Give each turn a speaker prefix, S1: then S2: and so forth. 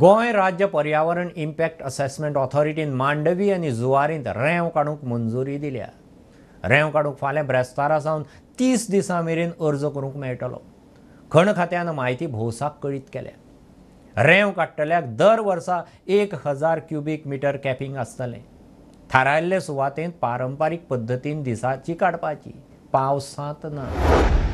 S1: गोंय राज्य पर्यावरण इम्पॅक्ट असेसमेंट ऑथॉरिटीन मांडवी आनी जुवारींत रेंव काडूंक मंजुरी दिल्या रेंव काडूंक फाल्यां ब्रेस्तारा सावन तीस दिसां मेरेन अर्ज करूंक मेळटलो खण खात्यान म्हायती भोवसाक कळीत केल्या रेंव काडटल्याक दर वर्सा एक हजार क्युबीक मिटर कॅपिंग आसतलें थारायल्ले सुवातेंत पारंपारीक पद्दतीन दिसाची काडपाची पावसांत ना